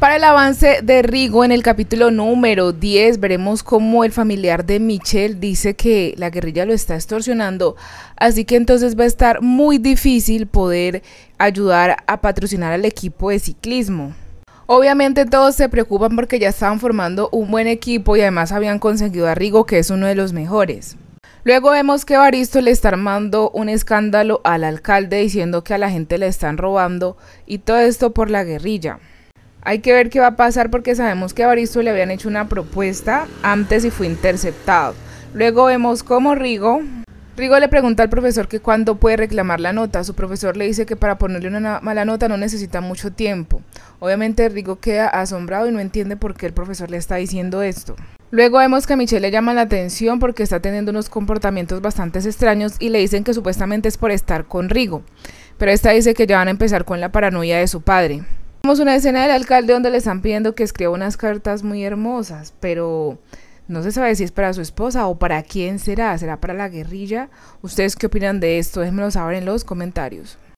Para el avance de Rigo en el capítulo número 10 veremos cómo el familiar de Michelle dice que la guerrilla lo está extorsionando, así que entonces va a estar muy difícil poder ayudar a patrocinar al equipo de ciclismo. Obviamente todos se preocupan porque ya estaban formando un buen equipo y además habían conseguido a Rigo que es uno de los mejores. Luego vemos que Baristo le está armando un escándalo al alcalde diciendo que a la gente le están robando y todo esto por la guerrilla. Hay que ver qué va a pasar porque sabemos que a Baristo le habían hecho una propuesta antes y fue interceptado. Luego vemos cómo Rigo... Rigo le pregunta al profesor que cuándo puede reclamar la nota. Su profesor le dice que para ponerle una mala nota no necesita mucho tiempo. Obviamente Rigo queda asombrado y no entiende por qué el profesor le está diciendo esto. Luego vemos que a Michelle le llama la atención porque está teniendo unos comportamientos bastante extraños y le dicen que supuestamente es por estar con Rigo, pero esta dice que ya van a empezar con la paranoia de su padre. Tenemos una escena del alcalde donde le están pidiendo que escriba unas cartas muy hermosas, pero no se sabe si es para su esposa o para quién será. ¿Será para la guerrilla? ¿Ustedes qué opinan de esto? Déjenmelo saber en los comentarios.